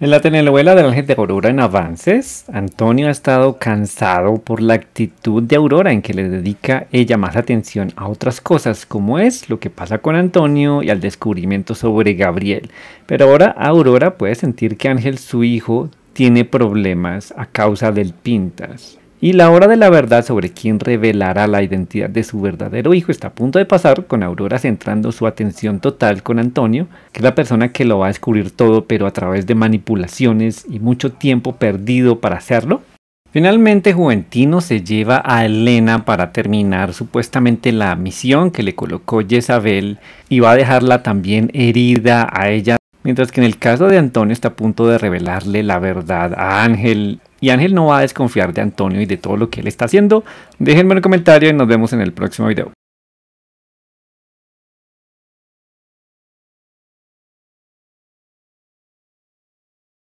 En la telenovela de Ángel de Aurora en Avances, Antonio ha estado cansado por la actitud de Aurora en que le dedica ella más atención a otras cosas, como es lo que pasa con Antonio y al descubrimiento sobre Gabriel. Pero ahora Aurora puede sentir que Ángel, su hijo, tiene problemas a causa del Pintas. Y la hora de la verdad sobre quién revelará la identidad de su verdadero hijo está a punto de pasar, con Aurora centrando su atención total con Antonio, que es la persona que lo va a descubrir todo, pero a través de manipulaciones y mucho tiempo perdido para hacerlo. Finalmente, Juventino se lleva a Elena para terminar supuestamente la misión que le colocó Jezabel y va a dejarla también herida a ella Mientras que en el caso de Antonio está a punto de revelarle la verdad a Ángel. Y Ángel no va a desconfiar de Antonio y de todo lo que él está haciendo. Déjenme un comentario y nos vemos en el próximo video.